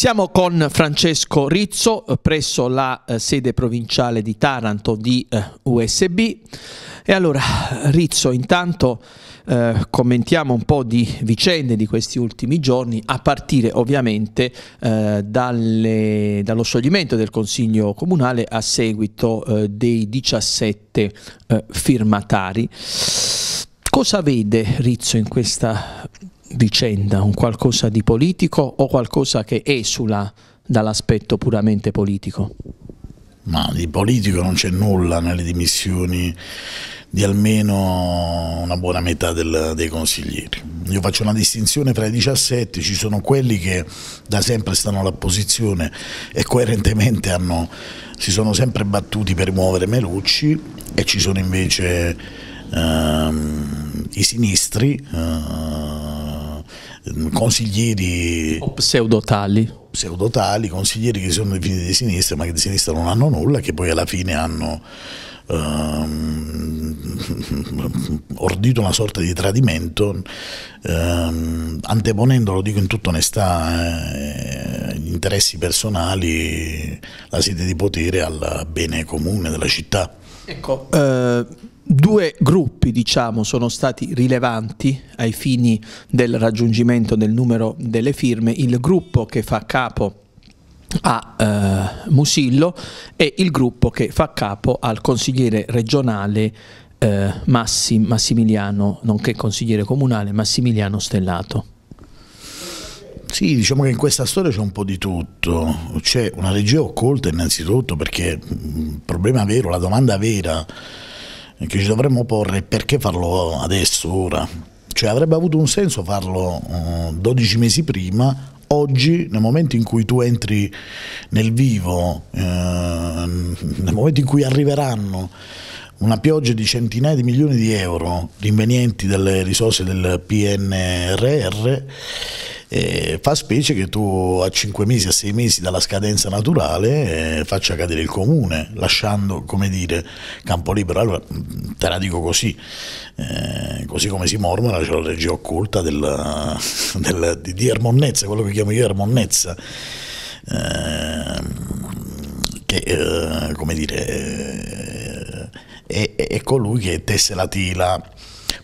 Siamo con Francesco Rizzo eh, presso la eh, sede provinciale di Taranto di eh, USB. E allora Rizzo, intanto eh, commentiamo un po' di vicende di questi ultimi giorni, a partire ovviamente eh, dalle, dallo scioglimento del Consiglio Comunale a seguito eh, dei 17 firmatari. Cosa vede Rizzo in questa vicenda, un qualcosa di politico o qualcosa che esula dall'aspetto puramente politico? Ma di politico non c'è nulla nelle dimissioni di almeno una buona metà del, dei consiglieri. Io faccio una distinzione tra i 17, ci sono quelli che da sempre stanno all'opposizione e coerentemente hanno, si sono sempre battuti per muovere Melucci e ci sono invece ehm, i sinistri, eh, Ehm, consiglieri... O pseudotali. Pseudotali, consiglieri che sono definiti di sinistra ma che di sinistra non hanno nulla, che poi alla fine hanno ehm, ordito una sorta di tradimento, ehm, anteponendo, lo dico in tutta onestà, eh, interessi personali la sede di potere al bene comune della città. Ecco. Eh, due gruppi diciamo, sono stati rilevanti ai fini del raggiungimento del numero delle firme, il gruppo che fa capo a eh, Musillo e il gruppo che fa capo al consigliere regionale eh, Massim, Massimiliano, nonché consigliere comunale Massimiliano Stellato. Sì, diciamo che in questa storia c'è un po' di tutto, c'è una regia occulta innanzitutto perché mm, il problema vero, la domanda vera che ci dovremmo porre è perché farlo adesso, ora? Cioè avrebbe avuto un senso farlo 12 mm, mesi prima, oggi nel momento in cui tu entri nel vivo, eh, nel momento in cui arriveranno una pioggia di centinaia di milioni di euro rinvenienti dalle risorse del PNRR, eh, fa specie che tu a 5 mesi, a 6 mesi dalla scadenza naturale eh, faccia cadere il comune, lasciando come dire, campo libero. Allora mm, te la dico così, eh, così come si mormora c'è la regia occulta della, della, di, di Ermonnezza, quello che chiamo io Ermonnezza. Ehm, che eh, come dire eh, è, è, colui che tesse la tila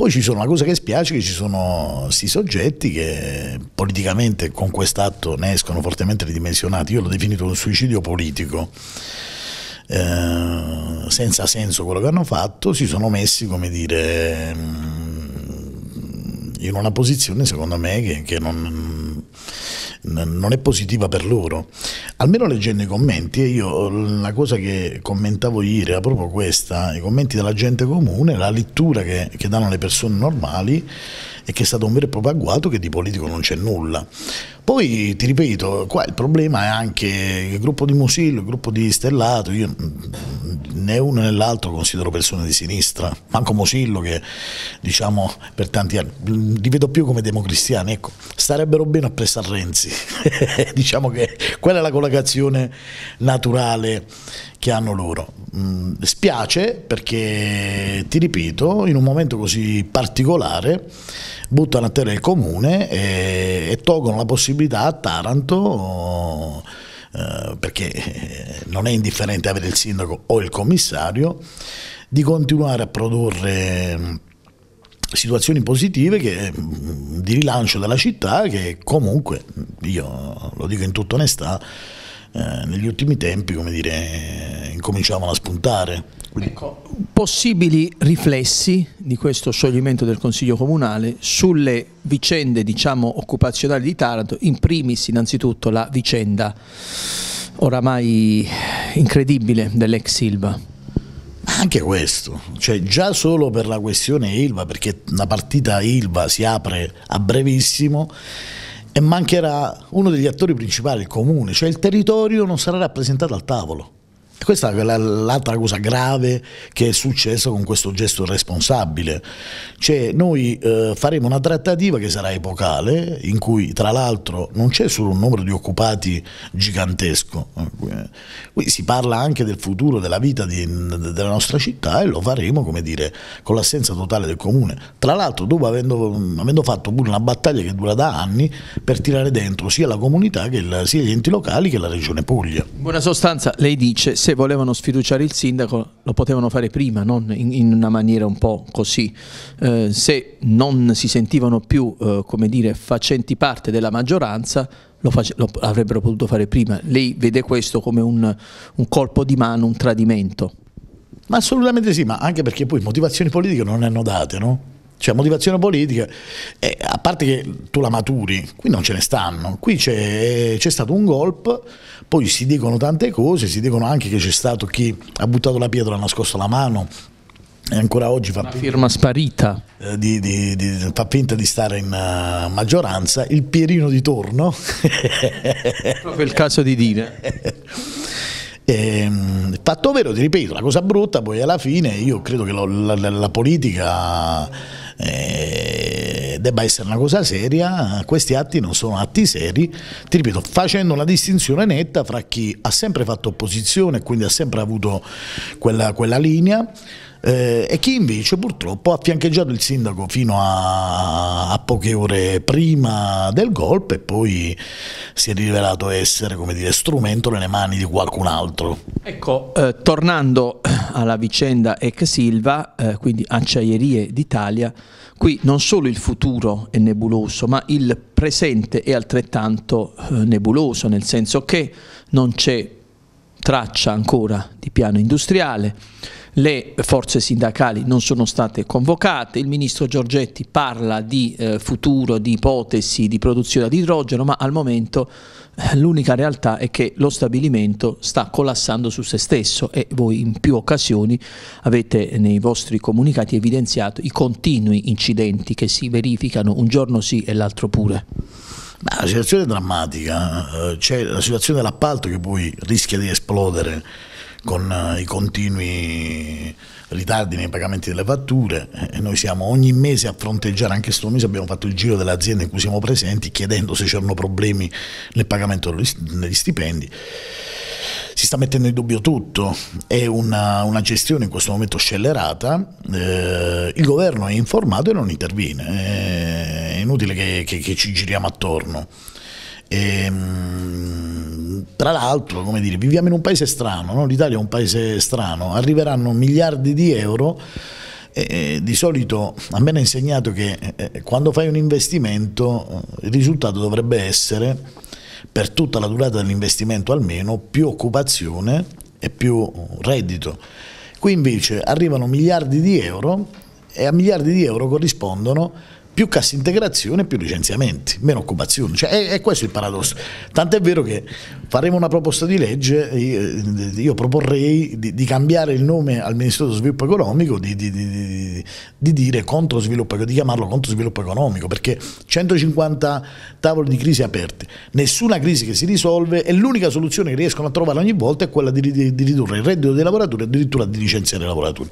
poi ci sono, una cosa che spiace che ci sono questi soggetti che politicamente con quest'atto ne escono fortemente ridimensionati, io l'ho definito un suicidio politico. Eh, senza senso quello che hanno fatto, si sono messi, come dire, mm, in una posizione secondo me che, che non, non è positiva per loro. Almeno leggendo i commenti, io la cosa che commentavo ieri era proprio questa, i commenti della gente comune, la lettura che, che danno le persone normali e che è stato un vero e proprio agguato che di politico non c'è nulla. Poi ti ripeto, qua il problema è anche il gruppo di Musillo, il gruppo di Stellato, io né uno né l'altro considero persone di sinistra, manco Musillo che diciamo per tanti anni, li vedo più come democristiani, ecco, starebbero bene appresso a Renzi, diciamo che quella è la collocazione naturale che hanno loro. Mm, spiace perché, ti ripeto, in un momento così particolare buttano a terra il comune e, e tolgono la possibilità a Taranto. Oh, eh, perché eh, non è indifferente avere il sindaco o il commissario, di continuare a produrre mm, situazioni positive che, mm, di rilancio della città che comunque, io lo dico in tutta onestà, eh, negli ultimi tempi come dire, incominciavano a spuntare. Ecco, possibili riflessi di questo scioglimento del Consiglio Comunale sulle vicende diciamo, occupazionali di Taranto, in primis innanzitutto la vicenda oramai incredibile dell'ex Ilva. Anche questo, cioè già solo per la questione Ilva, perché la partita Ilva si apre a brevissimo e mancherà uno degli attori principali, il comune, cioè il territorio non sarà rappresentato al tavolo. Questa è l'altra cosa grave che è successa con questo gesto irresponsabile. Cioè, noi eh, faremo una trattativa che sarà epocale, in cui tra l'altro non c'è solo un numero di occupati gigantesco, eh, qui si parla anche del futuro della vita di, della nostra città e lo faremo, come dire, con l'assenza totale del comune. Tra l'altro, dopo avendo, avendo, fatto pure una battaglia che dura da anni per tirare dentro sia la comunità, che il, sia gli enti locali che la regione Puglia. In buona sostanza, lei dice se volevano sfiduciare il sindaco lo potevano fare prima, non in, in una maniera un po' così. Eh, se non si sentivano più eh, dire, facenti parte della maggioranza, lo, lo, avrebbero potuto fare prima. Lei vede questo come un, un colpo di mano, un tradimento. Ma assolutamente sì, ma anche perché poi motivazioni politiche non ne hanno date, no? cioè motivazione politica, eh, a parte che tu la maturi, qui non ce ne stanno, qui c'è, stato un golpe, poi si dicono tante cose, si dicono anche che c'è stato chi ha buttato la pietra, ha nascosto la mano, e ancora oggi fa, finta, eh, di, di, di, fa finta di stare in uh, maggioranza, il Pierino di torno. Proprio il caso di dire. Ehm, fatto vero, ti ripeto, la cosa brutta poi alla fine, io credo che lo, la, la, politica eh, debba essere una cosa seria, questi atti non sono atti seri, ti ripeto, facendo una distinzione netta fra chi ha sempre fatto opposizione e quindi ha sempre avuto quella, quella linea, eh, e chi invece purtroppo ha fiancheggiato il sindaco fino a, a, poche ore prima del golpe e poi si è rivelato essere dire, strumento nelle mani di qualcun altro. Ecco, eh, tornando alla vicenda ex Silva, eh, quindi Acciaierie d'Italia, qui non solo il futuro è nebuloso, ma il presente è altrettanto eh, nebuloso, nel senso che non c'è traccia ancora di piano industriale, le forze sindacali non sono state convocate, il ministro Giorgetti parla di eh, futuro, di ipotesi di produzione di idrogeno, ma al momento eh, l'unica realtà è che lo stabilimento sta collassando su se stesso e voi in più occasioni avete nei vostri comunicati evidenziato i continui incidenti che si verificano un giorno sì e l'altro pure. Ma la situazione è drammatica, eh, c'è la situazione dell'appalto che poi rischia di esplodere con eh, i continui ritardi nei pagamenti delle fatture eh, e noi siamo ogni mese a fronteggiare, anche questo mese abbiamo fatto il giro delle aziende in cui siamo presenti chiedendo se c'erano problemi nel pagamento degli stipendi. Si sta mettendo in dubbio tutto, è una, una gestione in questo momento scellerata, eh, il governo è informato e non interviene, è inutile che, che, che ci giriamo attorno. E, ehm, mh, tra l'altro, come dire, viviamo in un paese strano, no? l'Italia è un paese strano, arriveranno miliardi di euro. E di solito a me hanno insegnato che eh, eh, quando fai un investimento eh, il risultato dovrebbe essere per tutta la durata dell'investimento almeno più occupazione e più reddito. Qui invece arrivano miliardi di euro e a miliardi di euro corrispondono più cassa integrazione, più licenziamenti, meno occupazione. Cioè, è, è, questo il paradosso. Tant'è vero che faremo una proposta di legge, eh, io, io proporrei di, di, cambiare il nome al Ministero dello Sviluppo Economico, di, di, di dire contro sviluppo, di chiamarlo contro sviluppo economico, perché 150 tavoli di crisi aperti, nessuna crisi che si risolve e l'unica soluzione che riescono a trovare ogni volta è quella di, ridurre il reddito dei lavoratori e addirittura di licenziare i lavoratori.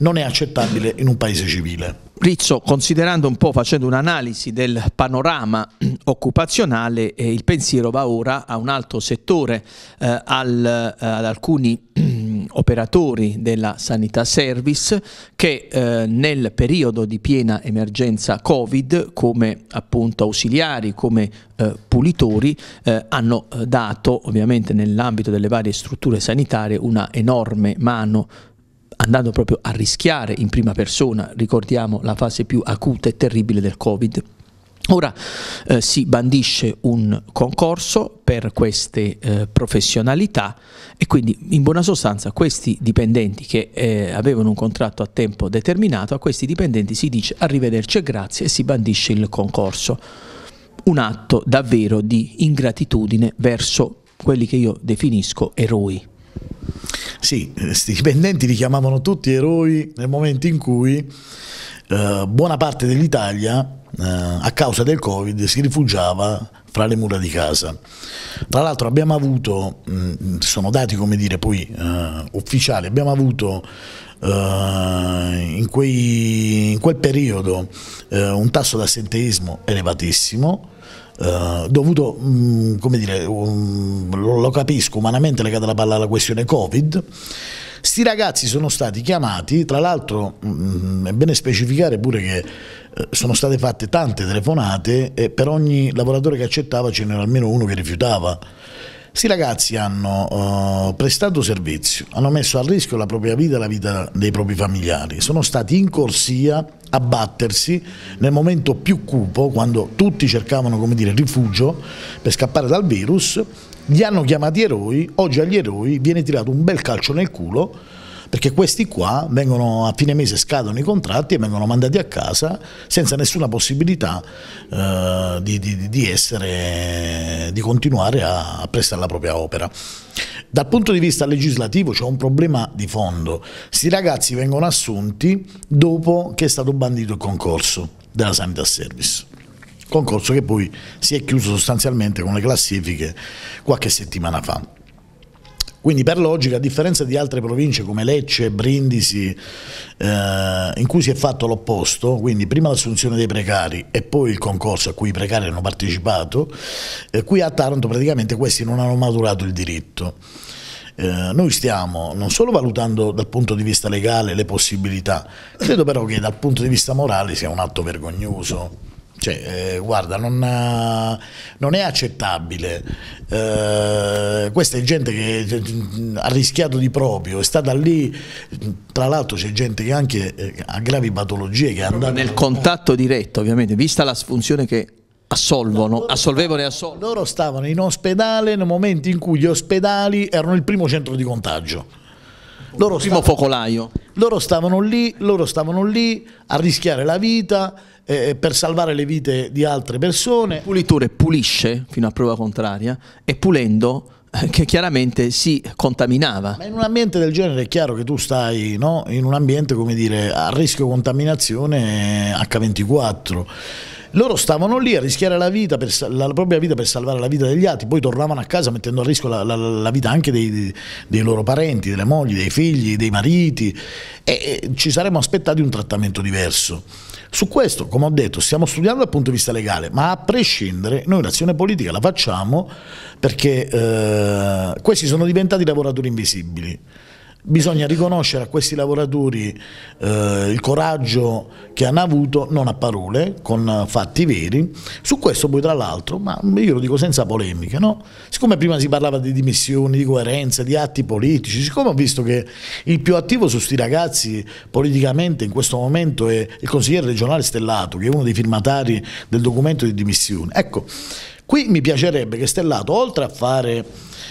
Non è accettabile in un paese civile. Rizzo, considerando un po', facendo un'analisi del panorama mm, occupazionale, eh, il pensiero va ora a un altro settore, eh, al, eh, ad alcuni mm, operatori della sanità service che eh, nel periodo di piena emergenza Covid, come appunto ausiliari, come eh, pulitori, eh, hanno eh, dato ovviamente nell'ambito delle varie strutture sanitarie una enorme mano andando proprio a rischiare in prima persona, ricordiamo la fase più acuta e terribile del Covid. Ora eh, si bandisce un concorso per queste eh, professionalità e quindi in buona sostanza questi dipendenti che eh, avevano un contratto a tempo determinato, a questi dipendenti si dice arrivederci e grazie e si bandisce il concorso. Un atto davvero di ingratitudine verso quelli che io definisco eroi. Sì, questi eh, dipendenti li chiamavano tutti eroi nel momento in cui eh, buona parte dell'Italia eh, a causa del Covid si rifugiava fra le mura di casa. Tra l'altro abbiamo avuto, mh, mm, mm, sono dati come dire poi eh, ufficiali, abbiamo avuto eh, in, quei, in, quel periodo eh, un tasso di assenteismo elevatissimo, eh, dovuto, mh, mm, come dire, um, lo, lo, capisco umanamente legato alla, alla questione Covid. Sti ragazzi sono stati chiamati, tra l'altro mm, è bene specificare pure che eh, sono state fatte tante telefonate e per ogni lavoratore che accettava ce n'era almeno uno che rifiutava. Questi ragazzi hanno uh, prestato servizio, hanno messo a rischio la propria vita e la vita dei propri familiari, sono stati in corsia a battersi nel momento più cupo, quando tutti cercavano dire, rifugio per scappare dal virus, li hanno chiamati eroi, oggi agli eroi viene tirato un bel calcio nel culo perché questi qua vengono a fine mese scadono i contratti e vengono mandati a casa senza nessuna possibilità eh, di, di, di, essere, di, continuare a, a prestare la propria opera. Dal punto di vista legislativo c'è un problema di fondo, questi ragazzi vengono assunti dopo che è stato bandito il concorso della Sanitas Service concorso che poi si è chiuso sostanzialmente con le classifiche qualche settimana fa. Quindi per logica, a differenza di altre province come Lecce, Brindisi, eh, in cui si è fatto l'opposto, quindi prima l'assunzione dei precari e poi il concorso a cui i precari hanno partecipato, eh, qui a Taranto praticamente questi non hanno maturato il diritto. Eh, noi stiamo non solo valutando dal punto di vista legale le possibilità, credo però che dal punto di vista morale sia un atto vergognoso cioè, eh, guarda, non, ha, eh, non, è accettabile. Eh, questa è gente che eh, ha rischiato di proprio, è stata lì. Tra l'altro, c'è gente che anche eh, ha gravi patologie. Che è andata nel contatto diretto, ovviamente, vista la funzione che assolvono, loro, assolvevano e assolvono. Loro stavano in ospedale nel momento in cui gli ospedali erano il primo centro di contagio loro primo stavano, focolaio. Loro stavano lì, loro stavano lì a rischiare la vita eh, eh, per salvare le vite di altre persone. Il pulitore pulisce fino a prova contraria e pulendo eh, che chiaramente si contaminava. Ma in un ambiente del genere è chiaro che tu stai no? in un ambiente come dire, a rischio contaminazione H24 loro stavano lì a rischiare la, vita per, la propria vita per salvare la vita degli altri, poi tornavano a casa mettendo a rischio la, la, la vita anche dei, dei, loro parenti, delle mogli, dei figli, dei mariti e, e ci saremmo aspettati un trattamento diverso. Su questo, come ho detto, stiamo studiando dal punto di vista legale, ma a prescindere noi l'azione politica la facciamo perché eh, questi sono diventati lavoratori invisibili. Bisogna riconoscere a questi lavoratori eh, il coraggio che hanno avuto, non a parole, con fatti veri. Su questo poi tra l'altro, ma io lo dico senza polemiche, no? siccome prima si parlava di dimissioni, di coerenza, di atti politici, siccome ho visto che il più attivo su questi ragazzi politicamente in questo momento è il consigliere regionale Stellato, che è uno dei firmatari del documento di dimissione ecco, qui mi piacerebbe che Stellato, oltre a fare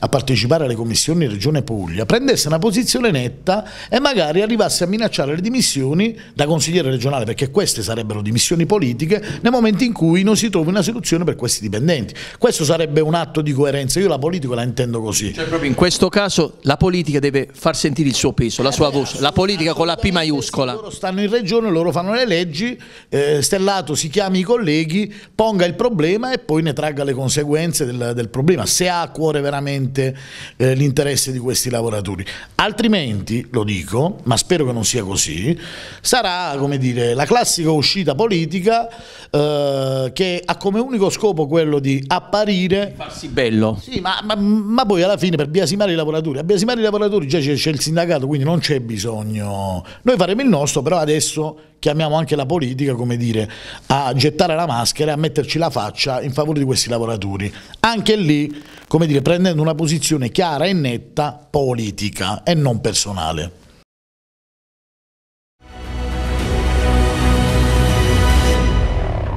a partecipare alle commissioni Regione Puglia, prendesse una posizione netta e magari arrivasse a minacciare le dimissioni da consigliere regionale, perché queste sarebbero dimissioni politiche nel momento in cui non si trovi una soluzione per questi dipendenti. Questo sarebbe un atto di coerenza, io la politica la intendo così. Cioè proprio in questo caso la politica deve far sentire il suo peso, la sua eh voce, la politica con la P maiuscola. Loro stanno in regione, loro fanno le leggi, eh, Stellato si chiami i colleghi, ponga il problema e poi ne tragga le conseguenze del, del problema, se ha a cuore veramente veramente eh, l'interesse di questi lavoratori. Altrimenti, lo dico, ma spero che non sia così, sarà come dire, la classica uscita politica eh, che ha come unico scopo quello di apparire... Farsi bello. Sì, ma, ma, ma poi alla fine per biasimare i lavoratori, a biasimare i lavoratori già c'è, il sindacato, quindi non c'è bisogno. Noi faremo il nostro, però adesso chiamiamo anche la politica come dire, a gettare la maschera e a metterci la faccia in favore di questi lavoratori. Anche lì come dire, prendendo una posizione chiara e netta politica e non personale.